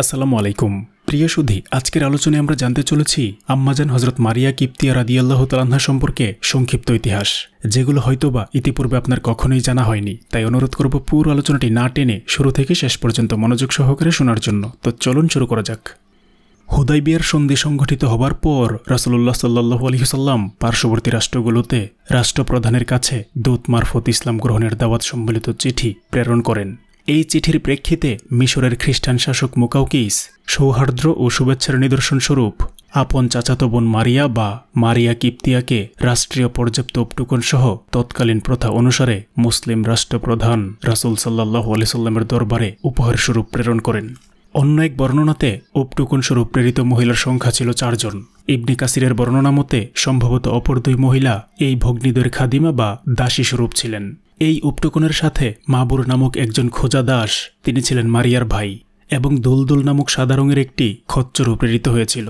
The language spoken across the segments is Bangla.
আসসালামু আলাইকুম প্রিয় সুধী আজকের আলোচনায় আমরা জানতে চলেছি আম্মাজান হজরত মারিয়া কিপ্তিয়া রাদিয়াল্লাহ তালান্না সম্পর্কে সংক্ষিপ্ত ইতিহাস যেগুলো হয়তোবা ইতিপূর্বে আপনার কখনোই জানা হয়নি তাই অনুরোধ করব পুরো আলোচনাটি না টেনে শুরু থেকে শেষ পর্যন্ত মনোযোগ সহকারে শোনার জন্য তো চলুন শুরু করা যাক হুদাইবিয়ার সন্ধি সংঘটিত হবার পর রাসুলুল্লাহ সাল্লু আলহিসাল্লাম পার্শ্ববর্তী রাষ্ট্রগুলোতে রাষ্ট্রপ্রধানের কাছে দূত মারফত ইসলাম গ্রহণের দাওয়াত সম্বলিত চিঠি প্রেরণ করেন এই চিঠির প্রেক্ষিতে মিশরের খ্রিস্টান শাসক মুকাউকিস সৌহার্দ্য ও শুভেচ্ছার নিদর্শন স্বরূপ আপন চাচাতো বোন মারিয়া বা মারিয়া কিপ্তিয়াকে রাষ্ট্রীয় পর্যাপ্ত উপটুকন সহ তৎকালীন প্রথা অনুসারে মুসলিম রাষ্ট্রপ্রধান রাসুল সাল্লাহ আলিসাল্লামের দরবারে উপহার স্বরূপ প্রেরণ করেন অন্য এক বর্ণনাতে উপটুকন স্বরূপ প্রেরিত মহিলার সংখ্যা ছিল চারজন ইবনে কাসিরের বর্ণনা মতে সম্ভবত অপর দুই মহিলা এই ভগ্নীদের খাদিমা বা দাসী স্বরূপ ছিলেন এই উপটুকুনের সাথে মাবুর নামক একজন খোজা দাস তিনি ছিলেন মারিয়ার ভাই এবং দুলদুল নামক সাদা রঙের একটি খচ্চরও প্রেরিত হয়েছিল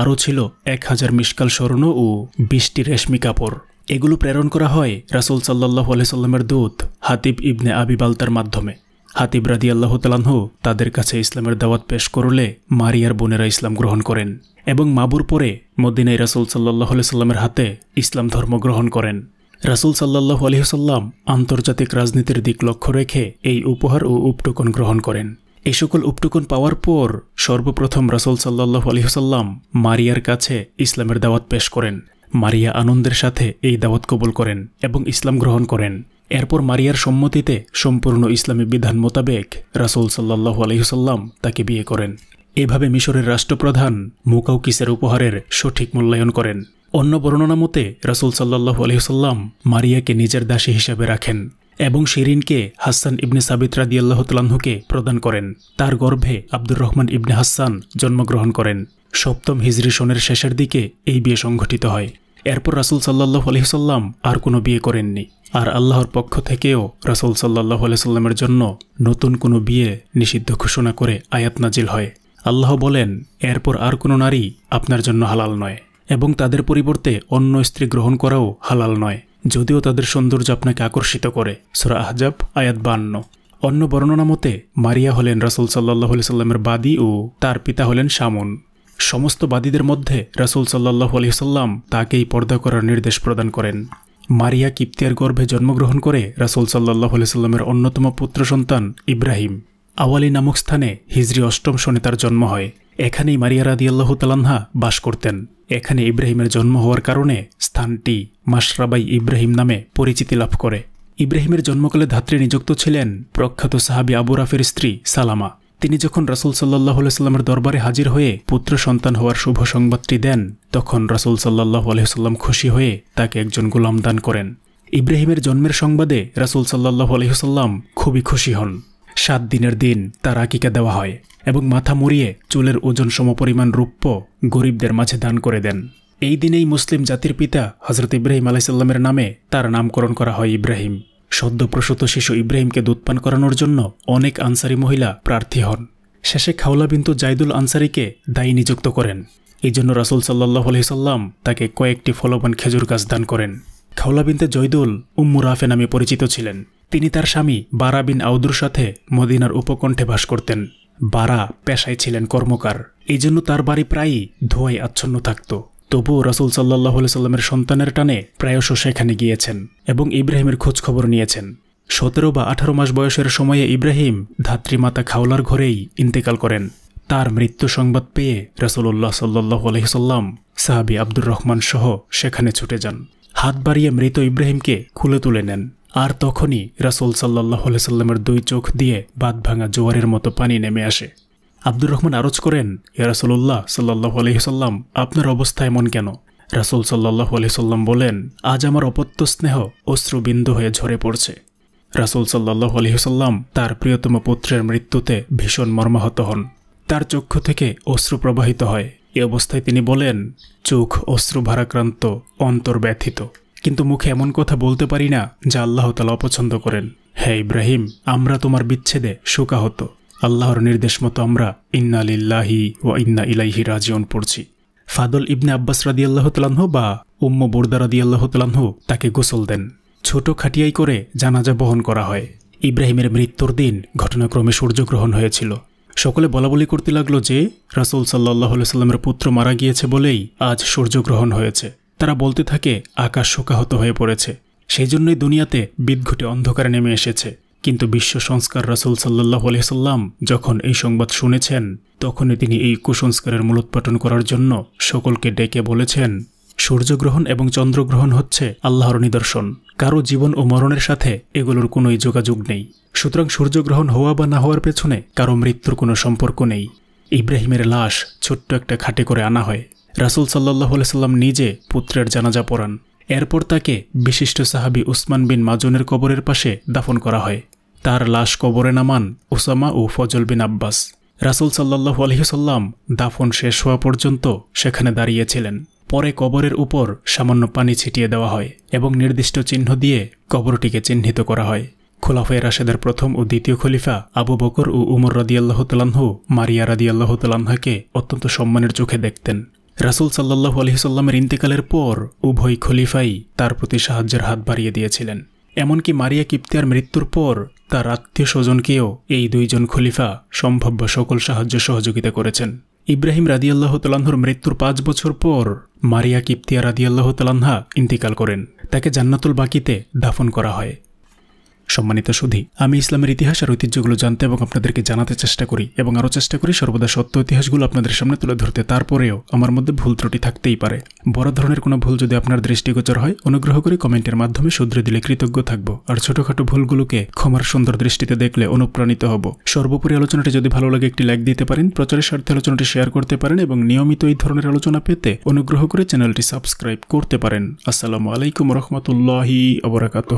আরও ছিল এক হাজার মিসকাল স্বর্ণ ও বিশটি রেশমি কাপড় এগুলো প্রেরণ করা হয় রাসুল সাল্লাহ আলাইসাল্লামের দূত হাতিব ইবনে আবি বালতার মাধ্যমে হাতিব রাদি আল্লাহ তালাহ তাদের কাছে ইসলামের দাওয়াত পেশ করলে মারিয়ার বোনেরা ইসলাম গ্রহণ করেন এবং মাবুর পরে মদিনাই রাসুল সাল্লাহ সাল্লামের হাতে ইসলাম ধর্ম গ্রহণ করেন রাসুল সাল্লাহ আলহিহসাল্লাম আন্তর্জাতিক রাজনীতির দিক লক্ষ্য রেখে এই উপহার ও উপটুকন গ্রহণ করেন এই সকল উপটুকন পাওয়ার পর সর্বপ্রথম রাসুল সাল্লাহ আলহিহসাল্লাম মারিয়ার কাছে ইসলামের দাওয়াত পেশ করেন মারিয়া আনন্দের সাথে এই দাওয়াত কবুল করেন এবং ইসলাম গ্রহণ করেন এরপর মারিয়ার সম্মতিতে সম্পূর্ণ ইসলামী বিধান মোতাবেক রাসুল সাল্লাহ আলহিহসাল্লাম তাকে বিয়ে করেন এভাবে মিশরের রাষ্ট্রপ্রধান মুকাউকিসের উপহারের সঠিক মূল্যায়ন করেন অন্য বর্ণনা মতে রসুল সাল্লাহ আলহিহসাল্লাম মারিয়াকে নিজের দাসী হিসাবে রাখেন এবং শিরিনকে হাসান ইবনে সাবিত্রা রাদিয়াল্লাহ প্রদান করেন তার গর্ভে আব্দুর রহমান ইবনে হাসান জন্মগ্রহণ করেন সপ্তম হিজরি সনের শেষের দিকে এই বিয়ে সংঘটিত হয় এরপর রাসুল সাল্লাহ আলহিহসাল্লাম আর কোনো বিয়ে করেননি আর আল্লাহর পক্ষ থেকেও রাসুল সাল্লাহ আলহিসাল্লামের জন্য নতুন কোনো বিয়ে নিষিদ্ধ ঘোষণা করে আয়াত নাজিল হয় আল্লাহ বলেন এরপর আর কোনো নারী আপনার জন্য হালাল নয় এবং তাদের পরিবর্তে অন্য স্ত্রী গ্রহণ করাও হালাল নয় যদিও তাদের সৌন্দর্য আপনাকে আকর্ষিত করে সুরা আহজাব আয়াত বান্ন অন্য বর্ণনা মতে মারিয়া হলেন রাসুল সাল্লাহ সাল্লামের বাদী ও তার পিতা হলেন শামুন সমস্ত বাদীদের মধ্যে রাসুল সাল্লাহ সাল্লাম তাকেই পর্দা করার নির্দেশ প্রদান করেন মারিয়া কিপ্তিয়ার গর্ভে জন্মগ্রহণ করে রাসুল সাল্লাহ সাল্লামের অন্যতম পুত্র সন্তান ইব্রাহিম আওয়ালি নামক স্থানে হিজরি অষ্টম শনি তার জন্ম হয় এখানেই মারিয়া রাদিয়াল্লাহ তালান্না বাস করতেন এখানে ইব্রাহিমের জন্ম হওয়ার কারণে স্থানটি মাসরাবাই ইব্রাহিম নামে পরিচিতি লাভ করে ইব্রাহিমের জন্মকালে ধাত্রী নিযুক্ত ছিলেন প্রখ্যাত সাহাবি আবু রাফের স্ত্রী সালামা তিনি যখন রাসুল সাল্লাহ সাল্লামের দরবারে হাজির হয়ে পুত্র সন্তান হওয়ার শুভ সংবাদটি দেন তখন রাসুল সাল্লাহ আলহিহাল্লাম খুশি হয়ে তাকে একজন গোলাম দান করেন ইব্রাহিমের জন্মের সংবাদে রাসুল সাল্লাহ আলহিহাল্লাম খুবই খুশি হন সাত দিনের দিন তার আকিকা দেওয়া হয় এবং মাথা মুড়িয়ে চুলের ওজন সমপরিমাণ রূপ্য গরিবদের মাঝে দান করে দেন এই দিনেই মুসলিম জাতির পিতা হজরত ইব্রাহিম আলাইসাল্লামের নামে তার নামকরণ করা হয় ইব্রাহিম সদ্যপ্রসূত শিশু ইব্রাহিমকে দুধপান করানোর জন্য অনেক আনসারি মহিলা প্রার্থী হন শেষে খাওলা বিন্তু জাইদুল আনসারিকে দায়ী নিযুক্ত করেন এই জন্য রাসুল সাল্লাহ আলহিসাল্লাম তাকে কয়েকটি ফলবান খেজুর গাছ দান করেন খাওলা বিনতে জয়দুল উম্মুরাফে নামে পরিচিত ছিলেন তিনি তার স্বামী বারা বিন আউদুর সাথে মদিনার উপকণ্ঠে বাস করতেন বারা পেশায় ছিলেন কর্মকার এই জন্য তার বাড়ি প্রায়ই ধোঁয়ায় আচ্ছন্ন থাকত তবুও রসুল সাল্লাহ সাল্লামের সন্তানের টানে প্রায়শ সেখানে গিয়েছেন এবং ইব্রাহিমের খোঁজখবর নিয়েছেন সতেরো বা আঠারো মাস বয়সের সময়ে ইব্রাহিম ধাত্রীমাতা খাওলার ঘরেই ইন্তেকাল করেন তার মৃত্যু সংবাদ পেয়ে রসুল্লাহ সাল্লাহ আলহিসাল্লাম সাহাবি আব্দুর রহমান সহ সেখানে ছুটে যান হাত বাড়িয়ে মৃত ইব্রাহিমকে খুলে তুলে নেন আর তখনই রাসুল সাল্লাহ সাল্লামের দুই চোখ দিয়ে বাদ ভাঙা জোয়ারের মতো পানি নেমে আসে আব্দুর রহমান আরজ করেন ইয়ারাসুল্লাহ সাল্লাহ আলহিসাল্লাম আপনার অবস্থা এমন কেন রাসুল সাল্লাহ আলহিসাল্লাম বলেন আজ আমার অপত্য স্নেহ অশ্রুবিন্দু হয়ে ঝরে পড়ছে রাসুল সাল্লাহ আলহিসাল্লাম তার প্রিয়তম পুত্রের মৃত্যুতে ভীষণ মর্মাহত হন তার চক্ষু থেকে অশ্রু প্রবাহিত হয় এ অবস্থায় তিনি বলেন চোখ অশ্রু ভারাক্রান্ত অন্তর্ব্যথিত কিন্তু মুখে এমন কথা বলতে পারি না যা আল্লাহ তালা অপছন্দ করেন হ্যাঁ ইব্রাহিম আমরা তোমার বিচ্ছেদে শোকাহত আল্লাহর নির্দেশ মতো আমরা ইন্না আলিল্লাহি ও ইন্না ইলাইহি রাজিউন পড়ছি ফাদল ইবনে আব্বাস রাদি আল্লাহ তালাহ বা উম্ম বোরদা রাদি আল্লাহ তালাহ তাকে গোসল দেন ছোট খাটিয়াই করে জানাজা বহন করা হয় ইব্রাহিমের মৃত্যুর দিন ঘটনাক্রমে সূর্যগ্রহণ হয়েছিল সকলে বলাবলি করতে লাগলো যে রাসুল সাল্লাহ সাল্লামের পুত্র মারা গিয়েছে বলেই আজ সূর্যগ্রহণ হয়েছে তারা বলতে থাকে আকাশ শোকাহত হয়ে পড়েছে সেই জন্যই দুনিয়াতে বিদঘুটে অন্ধকারে নেমে এসেছে কিন্তু বিশ্ব সংস্কার রাসুল সাল্লাহ আলহিসাল্লাম যখন এই সংবাদ শুনেছেন তখনই তিনি এই কুসংস্কারের মূলোৎপাটন করার জন্য সকলকে ডেকে বলেছেন সূর্যগ্রহণ এবং চন্দ্রগ্রহণ হচ্ছে আল্লাহর নিদর্শন কারো জীবন ও মরণের সাথে এগুলোর কোনোই যোগাযোগ নেই সুতরাং সূর্যগ্রহণ হওয়া বা না হওয়ার পেছনে কারো মৃত্যুর কোনো সম্পর্ক নেই ইব্রাহিমের লাশ ছোট্ট একটা খাটে করে আনা হয় রাসুল সাল্লাহ সাল্লাম নিজে পুত্রের জানাজা পড়ান এরপর তাকে বিশিষ্ট সাহাবি উসমান বিন মাজুনের কবরের পাশে দাফন করা হয় তার লাশ কবরে নামান ওসামা ও ফজল বিন আব্বাস রাসুল সাল্লাহ আলহিসাল্লাম দাফন শেষ হওয়া পর্যন্ত সেখানে দাঁড়িয়েছিলেন পরে কবরের উপর সামান্য পানি ছিটিয়ে দেওয়া হয় এবং নির্দিষ্ট চিহ্ন দিয়ে কবরটিকে চিহ্নিত করা হয় খোলাফায় রাশেদের প্রথম ও দ্বিতীয় খলিফা আবু বকর ও উমর রদিয়াল্লাহতালাহু মারিয়া রদিয়াল্লাহতালাহাকে অত্যন্ত সম্মানের চোখে দেখতেন রাসুল সাল্লাহু আলহিসাল্লামের ইন্তেকালের পর উভয় খলিফাই তার প্রতি সাহায্যের হাত বাড়িয়ে দিয়েছিলেন এমনকি মারিয়া কিপ্তিয়ার মৃত্যুর পর তার আত্মীয় স্বজনকেও এই দুইজন খলিফা সম্ভাব্য সকল সাহায্য সহযোগিতা করেছেন ইব্রাহিম রাদিয়াল্লাহ তালাহর মৃত্যুর পাঁচ বছর পর মারিয়া কিপ্তিয়া রাদিয়াল্লাহ তালাহা ইন্তিকাল করেন তাকে জান্নাতুল বাকিতে দাফন করা হয় সম্মানিত সুধি আমি ইসলামের ইতিহাস আর ঐতিহ্যগুলো জানতে এবং আপনাদেরকে জানাতে চেষ্টা করি এবং আরও চেষ্টা করি সর্বদা সত্য ইতিহাসগুলো আপনাদের সামনে তুলে ধরতে তারপরেও আমার মধ্যে ভুল ত্রুটি থাকতেই পারে বড় ধরনের কোনো ভুল যদি আপনার দৃষ্টিগোচর হয় অনুগ্রহ করে কমেন্টের মাধ্যমে শুধরে দিলে কৃতজ্ঞ থাকবো আর ছোটোখাটো ভুলগুলোকে ক্ষমার সুন্দর দৃষ্টিতে দেখলে অনুপ্রাণিত হব সর্বোপরি আলোচনাটি যদি ভালো লাগে একটি লাইক দিতে পারেন প্রচারের স্বার্থে আলোচনাটি শেয়ার করতে পারেন এবং নিয়মিত এই ধরনের আলোচনা পেতে অনুগ্রহ করে চ্যানেলটি সাবস্ক্রাইব করতে পারেন আসসালামু আলাইকুম রহমতুল্লাহি আবরাকাত